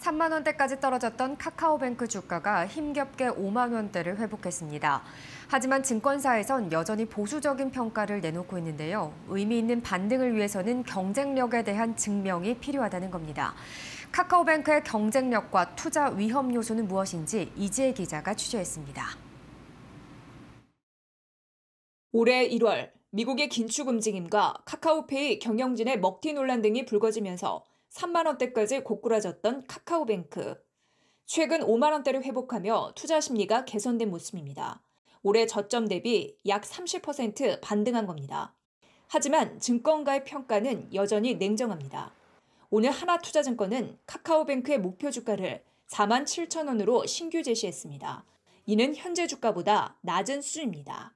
3만 원대까지 떨어졌던 카카오뱅크 주가가 힘겹게 5만 원대를 회복했습니다. 하지만 증권사에선 여전히 보수적인 평가를 내놓고 있는데요. 의미 있는 반등을 위해서는 경쟁력에 대한 증명이 필요하다는 겁니다. 카카오뱅크의 경쟁력과 투자 위험 요소는 무엇인지 이지혜 기자가 취재했습니다. 올해 1월 미국의 긴축 움직임과 카카오페이 경영진의 먹튀 논란 등이 불거지면서 3만 원대까지 고꾸라졌던 카카오뱅크. 최근 5만 원대를 회복하며 투자 심리가 개선된 모습입니다. 올해 저점 대비 약 30% 반등한 겁니다. 하지만 증권가의 평가는 여전히 냉정합니다. 오늘 하나투자증권은 카카오뱅크의 목표 주가를 4만 7천 원으로 신규 제시했습니다. 이는 현재 주가보다 낮은 수준입니다.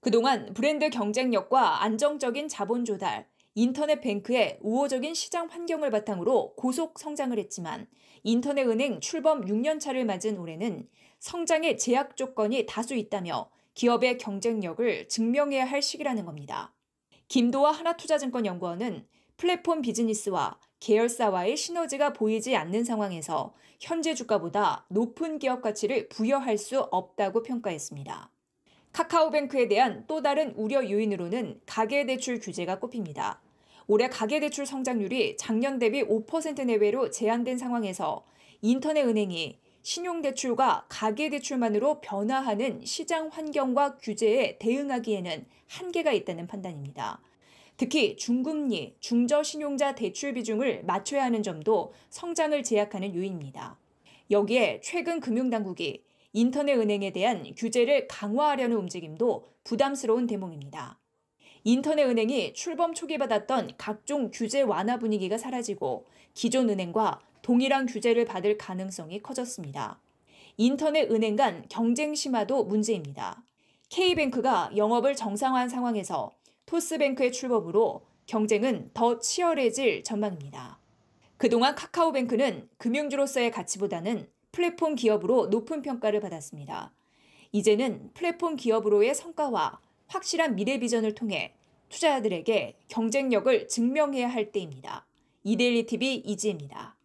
그동안 브랜드 경쟁력과 안정적인 자본 조달, 인터넷 뱅크의 우호적인 시장 환경을 바탕으로 고속 성장을 했지만 인터넷 은행 출범 6년차를 맞은 올해는 성장의 제약 조건이 다수 있다며 기업의 경쟁력을 증명해야 할 시기라는 겁니다. 김도와 하나투자증권 연구원은 플랫폼 비즈니스와 계열사와의 시너지가 보이지 않는 상황에서 현재 주가보다 높은 기업 가치를 부여할 수 없다고 평가했습니다. 카카오뱅크에 대한 또 다른 우려 요인으로는 가계대출 규제가 꼽힙니다. 올해 가계대출 성장률이 작년 대비 5% 내외로 제한된 상황에서 인터넷 은행이 신용대출과 가계대출만으로 변화하는 시장 환경과 규제에 대응하기에는 한계가 있다는 판단입니다. 특히 중금리, 중저신용자 대출 비중을 맞춰야 하는 점도 성장을 제약하는 요인입니다. 여기에 최근 금융당국이 인터넷 은행에 대한 규제를 강화하려는 움직임도 부담스러운 대목입니다. 인터넷 은행이 출범 초기 받았던 각종 규제 완화 분위기가 사라지고 기존 은행과 동일한 규제를 받을 가능성이 커졌습니다. 인터넷 은행 간 경쟁 심화도 문제입니다. K뱅크가 영업을 정상화한 상황에서 토스뱅크의 출범으로 경쟁은 더 치열해질 전망입니다. 그동안 카카오뱅크는 금융주로서의 가치보다는 플랫폼 기업으로 높은 평가를 받았습니다. 이제는 플랫폼 기업으로의 성과와 확실한 미래 비전을 통해 투자자들에게 경쟁력을 증명해야 할 때입니다. 이데일리 TV 이지입니다.